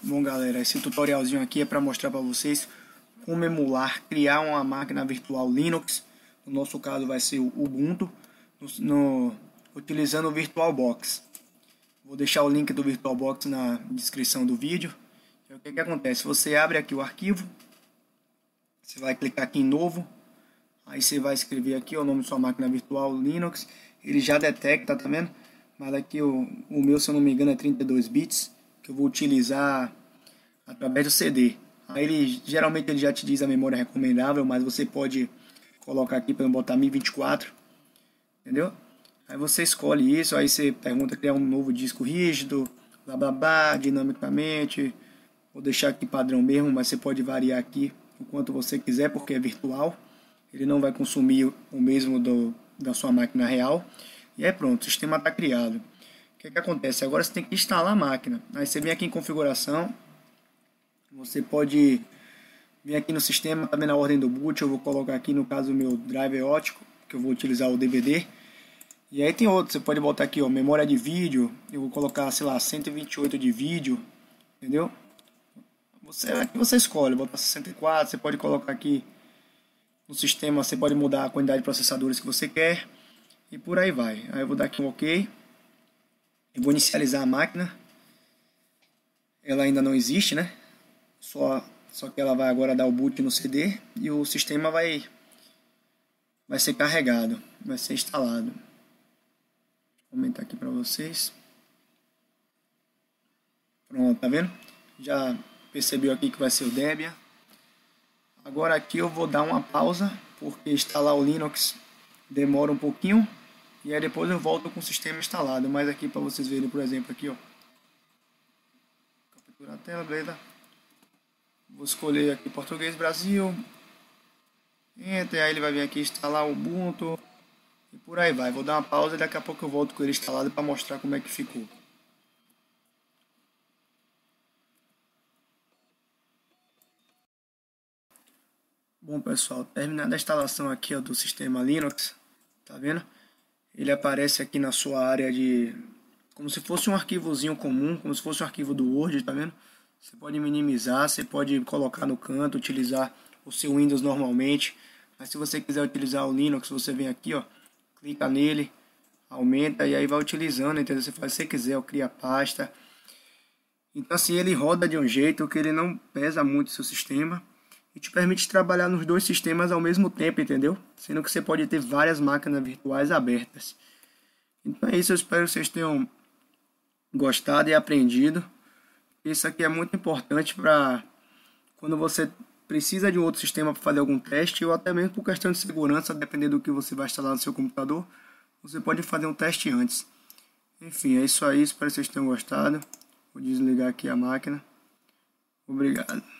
Bom galera, esse tutorialzinho aqui é para mostrar para vocês como emular, criar uma máquina virtual Linux, no nosso caso vai ser o Ubuntu, no, utilizando o VirtualBox. Vou deixar o link do VirtualBox na descrição do vídeo. E o que, que acontece? Você abre aqui o arquivo, você vai clicar aqui em novo, aí você vai escrever aqui o nome de sua máquina virtual Linux, ele já detecta, tá vendo? Mas aqui o, o meu, se eu não me engano, é 32 bits que eu vou utilizar através do CD. Aí ele, geralmente ele já te diz a memória recomendável, mas você pode colocar aqui para botar 1024, entendeu? Aí você escolhe isso, aí você pergunta criar um novo disco rígido, blá blá blá, dinamicamente. Vou deixar aqui padrão mesmo, mas você pode variar aqui o quanto você quiser, porque é virtual. Ele não vai consumir o mesmo do, da sua máquina real. E é pronto, o sistema está criado. O que, é que acontece? Agora você tem que instalar a máquina. Aí você vem aqui em configuração, você pode vir aqui no sistema, também tá na ordem do boot, eu vou colocar aqui no caso o meu driver ótico, que eu vou utilizar o DVD. E aí tem outro, você pode botar aqui, ó, memória de vídeo, eu vou colocar, sei lá, 128 de vídeo, entendeu? Você, aqui é você escolhe, botar 64, você pode colocar aqui no sistema, você pode mudar a quantidade de processadores que você quer, e por aí vai. Aí eu vou dar aqui um OK. Eu vou inicializar a máquina. Ela ainda não existe, né? Só, só que ela vai agora dar o boot no CD e o sistema vai, vai ser carregado, vai ser instalado. Vou aumentar aqui para vocês. Pronto, tá vendo? Já percebeu aqui que vai ser o Debian. Agora aqui eu vou dar uma pausa, porque instalar o Linux demora um pouquinho. E aí depois eu volto com o sistema instalado. Mas aqui para vocês verem, por exemplo, aqui, ó. captura a tela, beleza? Vou escolher aqui português Brasil. Enter, aí ele vai vir aqui instalar o Ubuntu. E por aí vai. Vou dar uma pausa e daqui a pouco eu volto com ele instalado para mostrar como é que ficou. Bom pessoal, terminada a instalação aqui ó, do sistema Linux, tá vendo? ele aparece aqui na sua área de como se fosse um arquivozinho comum, como se fosse um arquivo do Word, tá vendo? Você pode minimizar, você pode colocar no canto, utilizar o seu Windows normalmente. Mas se você quiser utilizar o Linux, você vem aqui, ó, clica nele, aumenta e aí vai utilizando, entendeu? Você faz se você quiser, cria pasta. Então assim, ele roda de um jeito que ele não pesa muito o seu sistema e te permite trabalhar nos dois sistemas ao mesmo tempo, entendeu? Sendo que você pode ter várias máquinas virtuais abertas. Então é isso, eu espero que vocês tenham gostado e aprendido. Isso aqui é muito importante para quando você precisa de um outro sistema para fazer algum teste ou até mesmo por questão de segurança, dependendo do que você vai instalar no seu computador, você pode fazer um teste antes. Enfim, é isso aí, espero que vocês tenham gostado. Vou desligar aqui a máquina. Obrigado.